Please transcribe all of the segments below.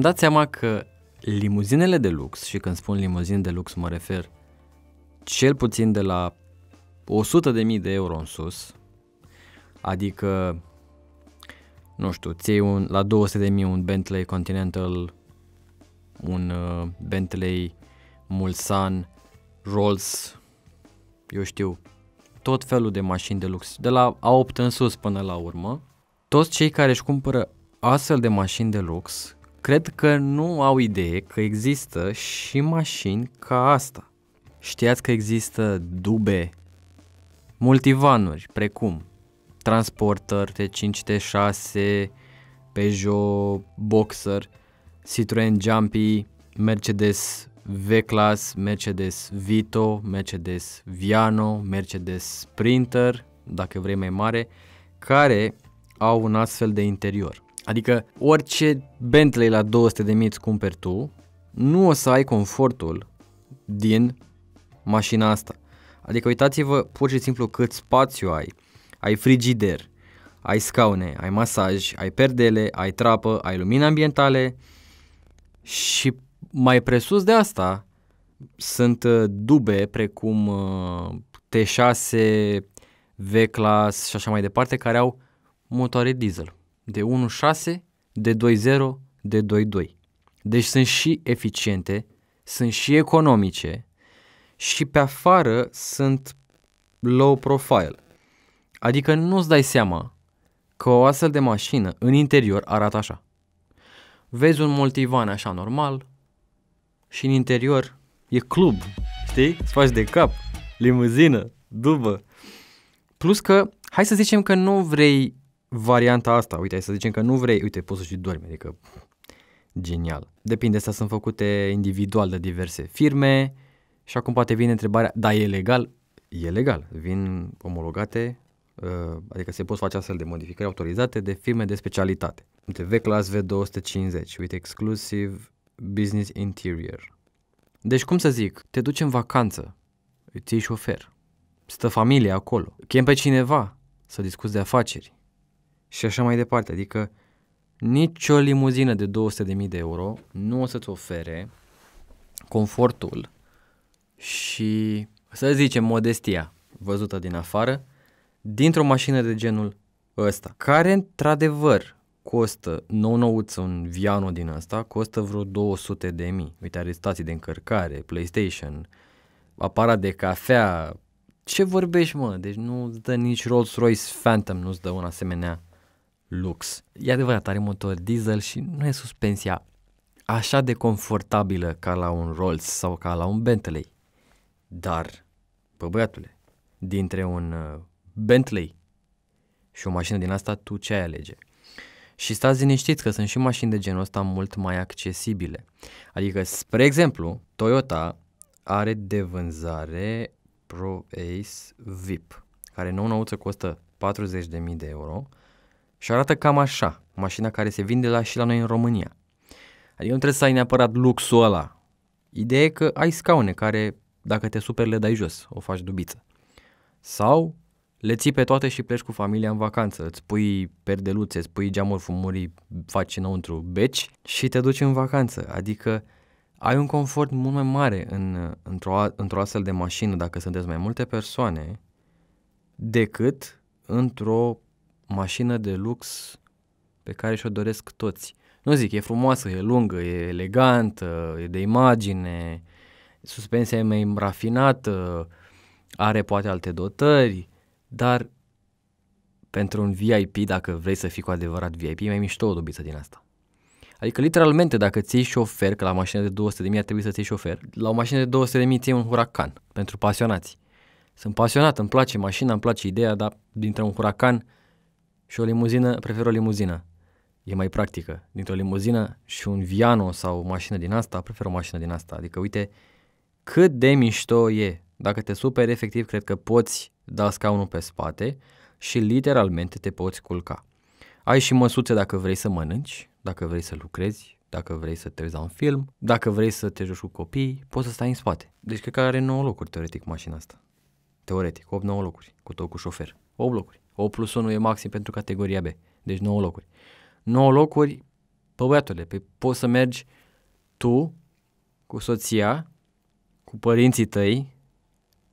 mi-am dat seama că limuzinele de lux, și când spun limuzin de lux mă refer cel puțin de la 100.000 de euro în sus, adică, nu știu, ții un, la 200.000 un Bentley Continental, un uh, Bentley Mulsan, Rolls, eu știu, tot felul de mașini de lux, de la A8 în sus până la urmă, toți cei care își cumpără astfel de mașini de lux, Cred că nu au idee că există și mașini ca asta. Știați că există dube, multivanuri, precum Transporter, T5, T6, Peugeot, Boxer, Citroen Jumpy, Mercedes V-Class, Mercedes Vito, Mercedes Viano, Mercedes Sprinter, dacă vrei mai mare, care au un astfel de interior. Adică orice Bentley la 200 de mii îți cumperi tu, nu o să ai confortul din mașina asta. Adică uitați-vă pur și simplu cât spațiu ai. Ai frigider, ai scaune, ai masaj, ai perdele, ai trapă, ai lumini ambientale și mai presus de asta sunt uh, dube precum uh, T6, V-Class și așa mai departe care au motoare diesel de 1.6, de 2.0, de 2.2. Deci sunt și eficiente, sunt și economice și pe afară sunt low profile. Adică nu-ți dai seama că o astfel de mașină în interior arată așa. Vezi un multivan așa normal și în interior e club, știi? Îți faci de cap, limuzină, dubă. Plus că, hai să zicem că nu vrei varianta asta, uite, să zicem că nu vrei, uite, poți să și dormi, adică genial. Depinde, astea sunt făcute individual de diverse firme și acum poate vine întrebarea, da, e legal? E legal, vin omologate, uh, adică se pot face astfel de modificări autorizate de firme de specialitate. Uite, V-Class V250, uite, exclusiv Business Interior. Deci, cum să zic, te duci în vacanță, îți iei șofer, stă familia acolo, chem pe cineva să discuți de afaceri, și așa mai departe. Adică nicio limuzină de 200.000 de euro nu o să-ți ofere confortul și, să zicem, modestia văzută din afară dintr-o mașină de genul ăsta, care într-adevăr costă nou-nouț un Viano din asta, costă vreo 200 de mii. Uite, are stații de încărcare, PlayStation, aparat de cafea, ce vorbești, mă? Deci nu-ți dă nici Rolls-Royce Phantom, nu-ți dă un asemenea lux. E adevărat, are motor diesel și nu e suspensia așa de confortabilă ca la un Rolls sau ca la un Bentley. Dar, bă băiatule, dintre un uh, Bentley și o mașină din asta, tu ce ai alege? Și stați liniștiți că sunt și mașini de genul ăsta mult mai accesibile. Adică, spre exemplu, Toyota are de vânzare Pro Ace VIP, care nou nouță costă 40.000 de euro, și arată cam așa, mașina care se vinde la și la noi în România. Adică nu trebuie să ai neapărat luxul ăla. Ideea e că ai scaune care, dacă te superi, le dai jos, o faci dubiță. Sau le ții pe toate și pleci cu familia în vacanță, îți pui perdeluțe, îți pui geamuri fumurii, faci înăuntru beci și te duci în vacanță. Adică ai un confort mult mai mare în, într-o, într-o astfel de mașină dacă sunteți mai multe persoane decât într-o mașină de lux pe care și-o doresc toți. Nu zic, e frumoasă, e lungă, e elegantă, e de imagine, suspensia e mai rafinată, are poate alte dotări, dar pentru un VIP, dacă vrei să fii cu adevărat VIP, mai mișto o dubiță din asta. Adică literalmente dacă ți iei șofer, că la mașină de 200 de ar trebui să ți iei șofer, la o mașină de 200 de mii ți un huracan pentru pasionați. Sunt pasionat, îmi place mașina, îmi place ideea, dar dintre un huracan și o limuzină, prefer o limuzină. E mai practică. Dintre o limuzină și un Viano sau o mașină din asta, prefer o mașină din asta. Adică uite cât de mișto e. Dacă te superi, efectiv, cred că poți da scaunul pe spate și literalmente te poți culca. Ai și măsuțe dacă vrei să mănânci, dacă vrei să lucrezi, dacă vrei să te uiți la un film, dacă vrei să te joci cu copii, poți să stai în spate. Deci cred că are 9 locuri, teoretic, mașina asta. Teoretic, 8-9 locuri, cu tot cu șofer. 8 locuri. 8 plus 1 e maxim pentru categoria B, deci 9 locuri. 9 locuri, pe băiatule, pe, păi poți să mergi tu, cu soția, cu părinții tăi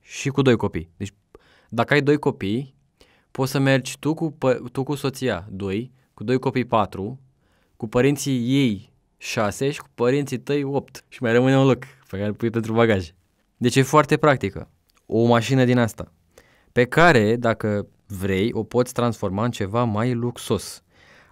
și cu doi copii. Deci dacă ai doi copii, poți să mergi tu cu, tu cu soția 2, cu doi copii 4, cu părinții ei 6 și cu părinții tăi 8 și mai rămâne un loc pe care îl pui pentru bagaj. Deci e foarte practică. O mașină din asta pe care, dacă vrei, o poți transforma în ceva mai luxos.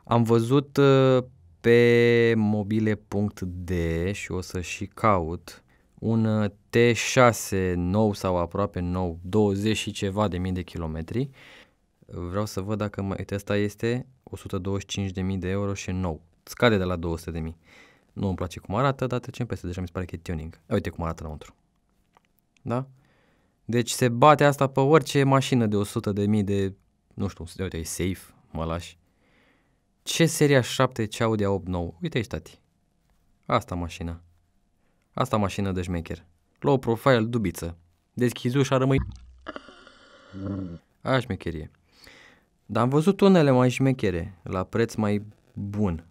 Am văzut uh, pe mobile.de și o să și caut un uh, T6 nou sau aproape nou, 20 și ceva de mii de kilometri. Vreau să văd dacă, mai, uite, asta este 125 de mii de euro și nou. Scade de la 200 de mii. Nu îmi place cum arată, dar trecem peste, deja mi se pare că e tuning. Uite cum arată înăuntru. Da? Deci se bate asta pe orice mașină de 100 de mii de, nu știu, de, uite, e safe, mă lași. Ce seria 7 ce Audi A8-9? Uite aici, tati. Asta mașina. Asta mașină de șmecher. Low profile dubiță. Deschizi ușa, rămâi... Aia șmecherie. Dar am văzut unele mai șmechere, la preț mai bun.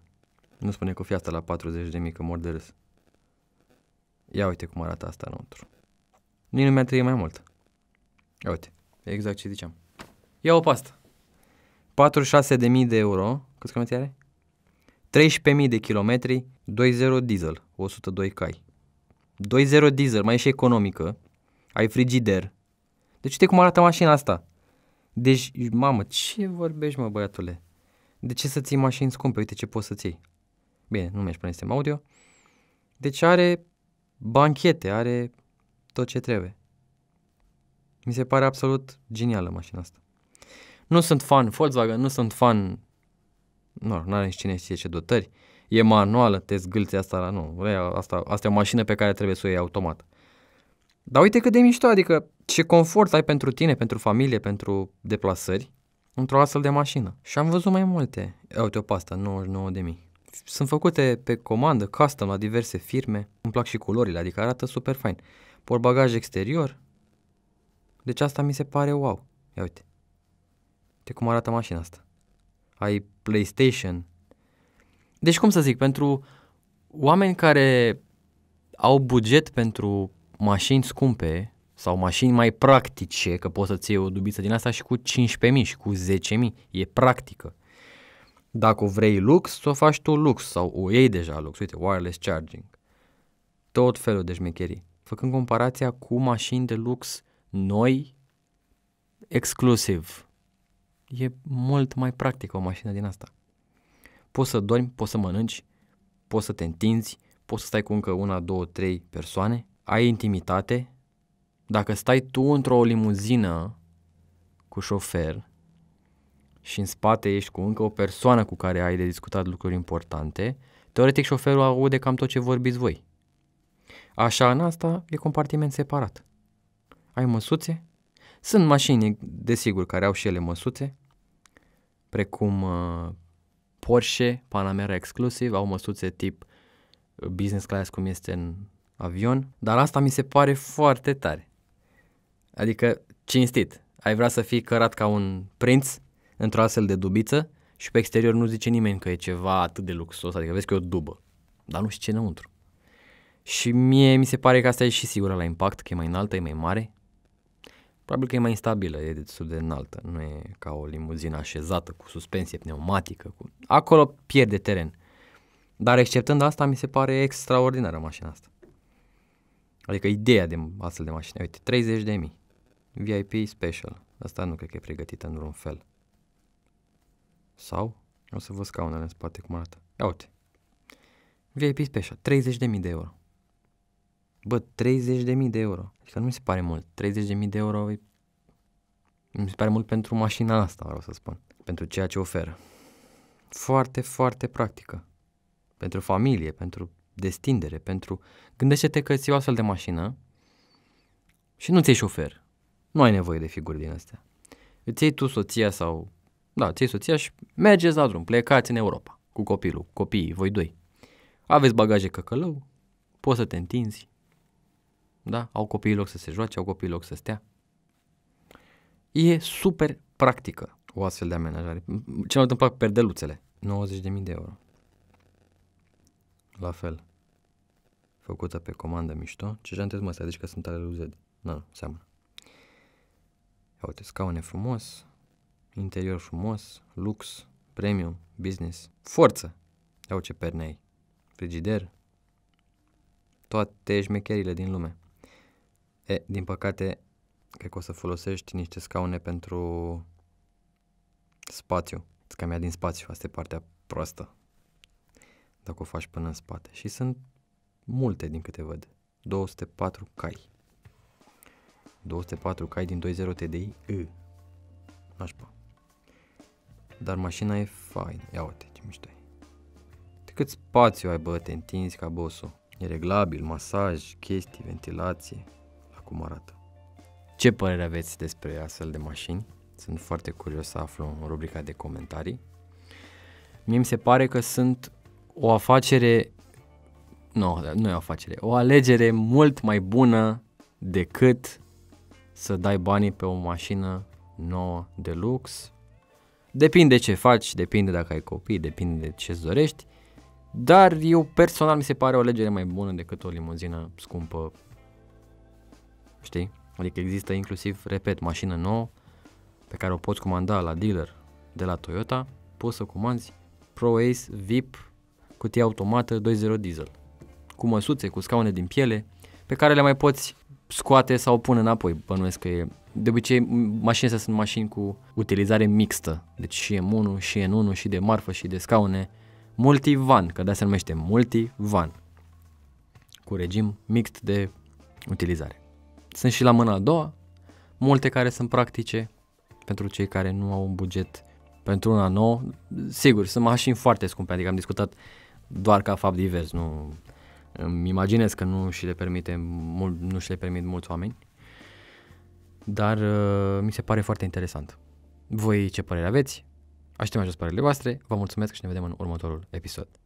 Nu spune că fi asta la 40 de mii, că mor de râs. Ia uite cum arată asta înăuntru. Nici nu mi-a trăit mai mult. Ia uite, exact ce ziceam. Ia o pastă. 46.000 de de euro, cât kilometri are? 13.000 de kilometri, 2.0 diesel, 102 cai. 2.0 diesel, mai e și economică, ai frigider. Deci uite cum arată mașina asta. Deci, mamă, ce vorbești, mă, băiatule? De ce să ții mașini scumpe? Uite ce poți să ții. Bine, nu mi-aș pune sistem audio. Deci are banchete, are tot ce trebuie. Mi se pare absolut genială mașina asta. Nu sunt fan Volkswagen, nu sunt fan... Nu, nu are nici cine știe ce dotări. E manuală, te zgâlți asta la... Nu, asta, asta e o mașină pe care trebuie să o iei automat. Dar uite cât de mișto, adică ce confort ai pentru tine, pentru familie, pentru deplasări într-o astfel de mașină. Și am văzut mai multe. Uite, o pasta, mii. Sunt făcute pe comandă, custom, la diverse firme. Îmi plac și culorile, adică arată super fain portbagaj exterior. Deci asta mi se pare wow. Ia uite. Uite cum arată mașina asta. Ai PlayStation. Deci cum să zic, pentru oameni care au buget pentru mașini scumpe sau mașini mai practice, că poți să-ți iei o dubiță din asta și cu 15.000 și cu 10.000, e practică. Dacă o vrei lux, o faci tu lux sau o iei deja lux, uite, wireless charging. Tot felul de șmecherii făcând comparația cu mașini de lux noi, exclusiv. E mult mai practică o mașină din asta. Poți să dormi, poți să mănânci, poți să te întinzi, poți să stai cu încă una, două, trei persoane, ai intimitate. Dacă stai tu într-o limuzină cu șofer și în spate ești cu încă o persoană cu care ai de discutat lucruri importante, teoretic șoferul aude cam tot ce vorbiți voi. Așa în asta e compartiment separat. Ai măsuțe? Sunt mașini, desigur, care au și ele măsuțe, precum uh, Porsche, Panamera exclusiv, au măsuțe tip uh, business class cum este în avion, dar asta mi se pare foarte tare. Adică, cinstit, ai vrea să fii cărat ca un prinț într-o astfel de dubiță și pe exterior nu zice nimeni că e ceva atât de luxos, adică vezi că e o dubă, dar nu știi ce înăuntru. Și mie mi se pare că asta e și sigură la impact, că e mai înaltă, e mai mare. Probabil că e mai instabilă, e destul de înaltă, nu e ca o limuzină așezată cu suspensie pneumatică. Cu... Acolo pierde teren. Dar exceptând asta, mi se pare extraordinară mașina asta. Adică ideea de astfel de mașină. Uite, 30 de mii. VIP special. Asta nu cred că e pregătită în vreun fel. Sau? O să vă scaunele în spate cum arată. Ia uite. VIP special, 30 de mii de euro bă, 30.000 de euro. Adică nu mi se pare mult. 30.000 de euro e... mi se pare mult pentru mașina asta, vreau să spun. Pentru ceea ce oferă. Foarte, foarte practică. Pentru familie, pentru destindere, pentru... Gândește-te că ți o astfel de mașină și nu ți-ai șofer. Nu ai nevoie de figuri din astea. Îți iei tu soția sau... Da, ți soția și mergeți la drum, plecați în Europa cu copilul, copiii, voi doi. Aveți bagaje căcălău, poți să te întinzi, da? Au copiii loc să se joace, au copiii loc să stea. E super practică o astfel de amenajare. Ce mai întâmplat perdeluțele? 90.000 de euro. La fel. Făcută pe comandă mișto. Ce jante mă astea? Deci că sunt ale lui Z. Nu, seamănă. Ia uite, scaune frumos, interior frumos, lux, premium, business, forță. Ia ce perne ai. Frigider. Toate șmecherile din lume. E, din păcate, cred că o să folosești niște scaune pentru spațiu. Ți mea din spațiu, asta e partea proastă. Dacă o faci până în spate. Și sunt multe din câte văd. 204 cai. 204 cai din 20 TDI. E. Nașpa. Dar mașina e faină. Ia uite ce mișto e. De cât spațiu ai, bă, te întinzi ca bosul. E reglabil, masaj, chestii, ventilație cum arată. Ce părere aveți despre astfel de mașini? Sunt foarte curios să aflu în rubrica de comentarii. Mie mi se pare că sunt o afacere, nu, nu e o afacere, o alegere mult mai bună decât să dai banii pe o mașină nouă de lux. Depinde ce faci, depinde dacă ai copii, depinde de ce dorești, dar eu personal mi se pare o alegere mai bună decât o limuzină scumpă știi? Adică există inclusiv, repet, mașină nouă pe care o poți comanda la dealer de la Toyota, poți să comanzi Pro Ace VIP cutie automată 2.0 diesel cu măsuțe, cu scaune din piele pe care le mai poți scoate sau pune înapoi, bănuiesc că e de obicei, mașinile astea sunt mașini cu utilizare mixtă, deci și M1, și N1, și de marfă, și de scaune, multivan, că de-aia se numește multivan, cu regim mixt de utilizare. Sunt și la mâna a doua, multe care sunt practice pentru cei care nu au un buget pentru una nouă. Sigur, sunt mașini foarte scumpe, adică am discutat doar ca fapt divers, nu îmi imaginez că nu și le permite mult, nu și le permit mulți oameni. Dar uh, mi se pare foarte interesant. Voi ce părere aveți? Așteptăm jos părerile voastre, vă mulțumesc și ne vedem în următorul episod.